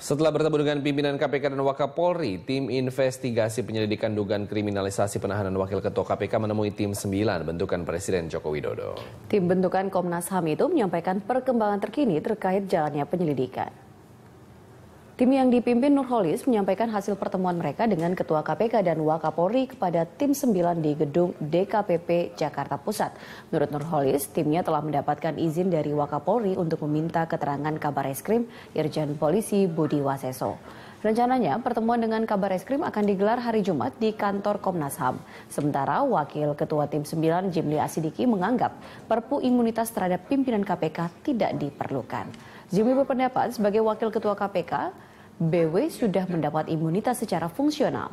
Setelah bertemu dengan pimpinan KPK dan Wakapolri, tim investigasi penyelidikan dugaan kriminalisasi penahanan Wakil Ketua KPK menemui tim 9 bentukan Presiden Joko Widodo. Tim bentukan Komnas HAM itu menyampaikan perkembangan terkini terkait jalannya penyelidikan. Tim yang dipimpin Nurholis menyampaikan hasil pertemuan mereka dengan Ketua KPK dan Wakapolri kepada tim 9 di gedung DKPP Jakarta Pusat. Menurut Nurholis, timnya telah mendapatkan izin dari Wakapolri untuk meminta keterangan kabar eskrim Irjen Polisi Budi Waseso. Rencananya pertemuan dengan kabar eskrim akan digelar hari Jumat di kantor Komnas HAM. Sementara Wakil Ketua Tim 9 Jimli Asidiki menganggap perpu imunitas terhadap pimpinan KPK tidak diperlukan. Jimli berpendapat sebagai Wakil Ketua KPK, BW sudah mendapat imunitas secara fungsional.